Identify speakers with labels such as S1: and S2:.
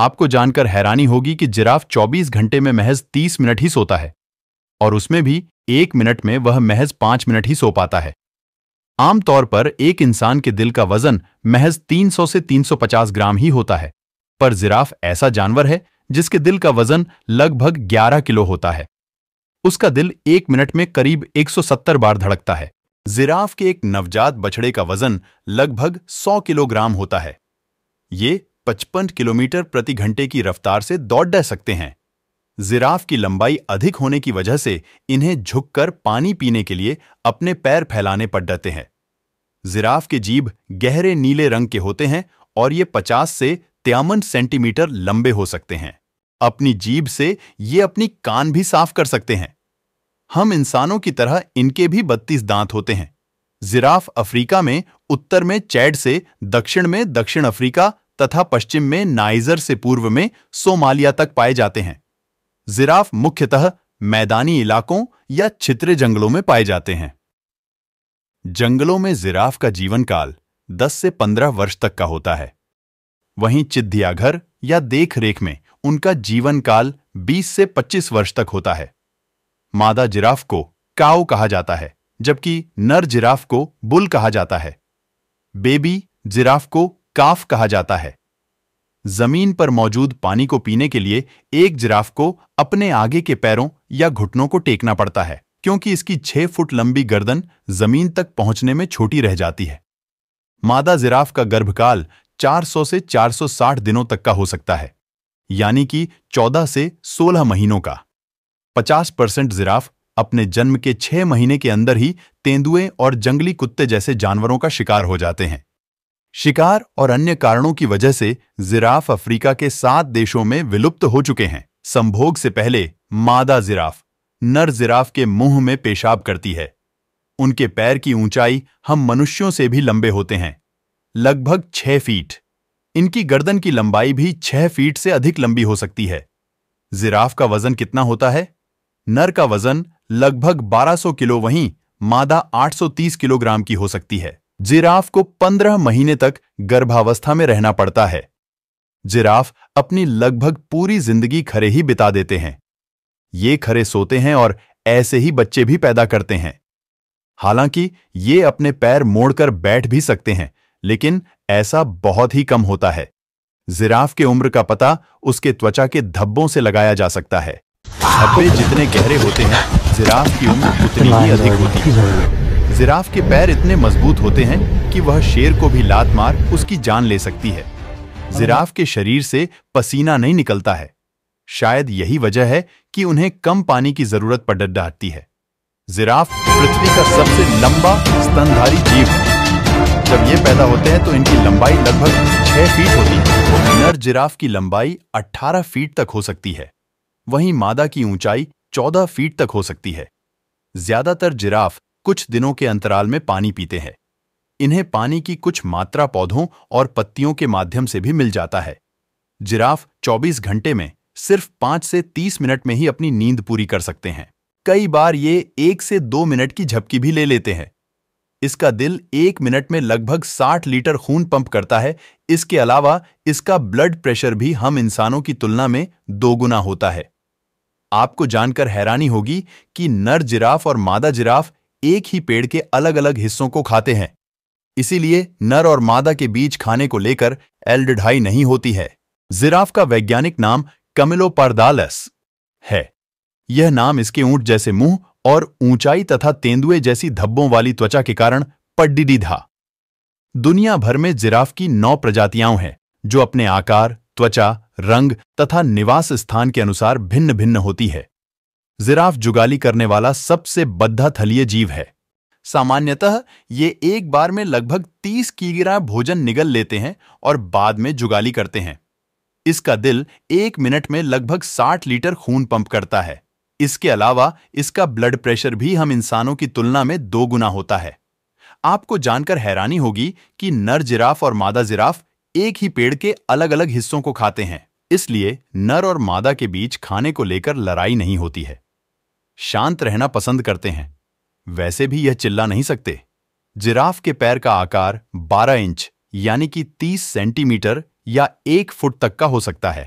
S1: आपको जानकर हैरानी होगी कि जिराफ 24 घंटे में महज 30 मिनट ही सोता है और उसमें भी एक मिनट में वह महज पांच मिनट ही सो पाता है आमतौर पर एक इंसान के दिल का वजन महज 300 से 350 ग्राम ही होता है पर जिराफ ऐसा जानवर है जिसके दिल का वजन लगभग 11 किलो होता है उसका दिल एक मिनट में करीब 170 बार धड़कता है जिराफ के एक नवजात बछड़े का वजन लगभग 100 किलोग्राम होता है ये पचपन किलोमीटर प्रति घंटे की रफ्तार से दौड़ डह सकते हैं जिराफ की लंबाई अधिक होने की वजह से इन्हें झुककर पानी पीने के लिए अपने पैर फैलाने पड़ डरते हैं जिराफ के जीभ गहरे नीले रंग के होते हैं और ये 50 से त्यामन सेंटीमीटर लंबे हो सकते हैं अपनी जीभ से ये अपनी कान भी साफ कर सकते हैं हम इंसानों की तरह इनके भी 32 दांत होते हैं जिराफ अफ्रीका में उत्तर में चैड से दक्षिण में दक्षिण अफ्रीका तथा पश्चिम में नाइजर से पूर्व में सोमालिया तक पाए जाते हैं जिराफ मुख्यतः मैदानी इलाकों या छित्रे जंगलों में पाए जाते हैं जंगलों में जिराफ का जीवन काल 10 से 15 वर्ष तक का होता है वहीं चिद्धियाघर या देखरेख में उनका जीवन काल 20 से 25 वर्ष तक होता है मादा जिराफ को काओ कहा जाता है जबकि नर जिराफ को बुल कहा जाता है बेबी जिराफ को काफ कहा जाता है जमीन पर मौजूद पानी को पीने के लिए एक जिराफ को अपने आगे के पैरों या घुटनों को टेकना पड़ता है क्योंकि इसकी छह फुट लंबी गर्दन जमीन तक पहुंचने में छोटी रह जाती है मादा जिराफ का गर्भकाल 400 से 460 दिनों तक का हो सकता है यानी कि 14 से 16 महीनों का 50 परसेंट जिराफ अपने जन्म के छह महीने के अंदर ही तेंदुए और जंगली कुत्ते जैसे जानवरों का शिकार हो जाते हैं शिकार और अन्य कारणों की वजह से जिराफ अफ्रीका के सात देशों में विलुप्त हो चुके हैं संभोग से पहले मादा जिराफ नर जिराफ के मुंह में पेशाब करती है उनके पैर की ऊंचाई हम मनुष्यों से भी लंबे होते हैं लगभग छह फीट इनकी गर्दन की लंबाई भी छह फीट से अधिक लंबी हो सकती है जिराफ का वजन कितना होता है नर का वजन लगभग 1200 किलो वहीं मादा 830 किलोग्राम की हो सकती है जिराफ को पंद्रह महीने तक गर्भावस्था में रहना पड़ता है जिराफ अपनी लगभग पूरी जिंदगी खरे ही बिता देते हैं ये खरे सोते हैं और ऐसे ही बच्चे भी पैदा करते हैं हालांकि ये अपने पैर मोड़कर बैठ भी सकते हैं लेकिन ऐसा बहुत ही कम होता है जिराफ के उम्र का पता उसके त्वचा के धब्बों से लगाया जा सकता है धब्बे जितने गहरे होते हैं जिराफ की उम्र उतनी ही अधिक होती है जिराफ के पैर इतने मजबूत होते हैं कि वह शेर को भी लात मार उसकी जान ले सकती है जिराफ के शरीर से पसीना नहीं निकलता है शायद यही वजह है कि उन्हें कम पानी की जरूरत पड़ डाटती है जिराफ पृथ्वी का सबसे लंबा स्तनधारी जीव है जब ये पैदा होते हैं तो इनकी लंबाई लगभग छह फीट होती है नर जिराफ की लंबाई 18 फीट तक हो सकती है वहीं मादा की ऊंचाई 14 फीट तक हो सकती है ज्यादातर जिराफ कुछ दिनों के अंतराल में पानी पीते हैं इन्हें पानी की कुछ मात्रा पौधों और पत्तियों के माध्यम से भी मिल जाता है जिराफ 24 घंटे में सिर्फ 5 से 30 मिनट में ही अपनी नींद पूरी कर सकते हैं कई बार ये एक से दो मिनट की झपकी भी ले लेते हैं इसका दिल एक मिनट में लगभग 60 लीटर खून पंप करता है इसके अलावा इसका ब्लड प्रेशर भी हम इंसानों की तुलना में दोगुना होता है आपको जानकर हैरानी होगी कि नर जिराफ और मादा जिराफ एक ही पेड़ के अलग अलग हिस्सों को खाते हैं इसीलिए नर और मादा के बीच खाने को लेकर एल्डढाई नहीं होती है जिराफ का वैज्ञानिक नाम कमिलोपरदालस है यह नाम इसके ऊंट जैसे मुंह और ऊंचाई तथा तेंदुए जैसी धब्बों वाली त्वचा के कारण पड्डिडी धा दुनिया भर में जिराफ की नौ प्रजातियां हैं जो अपने आकार त्वचा रंग तथा निवास स्थान के अनुसार भिन्न भिन्न होती है जिराफ जुगाली करने वाला सबसे बद्धा थलीय जीव है सामान्यतः ये एक बार में लगभग 30 कीगिरा भोजन निगल लेते हैं और बाद में जुगाली करते हैं इसका दिल एक मिनट में लगभग 60 लीटर खून पंप करता है इसके अलावा इसका ब्लड प्रेशर भी हम इंसानों की तुलना में दो गुना होता है आपको जानकर हैरानी होगी कि नर जिराफ और मादा जिराफ एक ही पेड़ के अलग अलग हिस्सों को खाते हैं इसलिए नर और मादा के बीच खाने को लेकर लड़ाई नहीं होती है शांत रहना पसंद करते हैं वैसे भी यह चिल्ला नहीं सकते जिराफ के पैर का आकार 12 इंच यानी कि 30 सेंटीमीटर या एक फुट तक का हो सकता है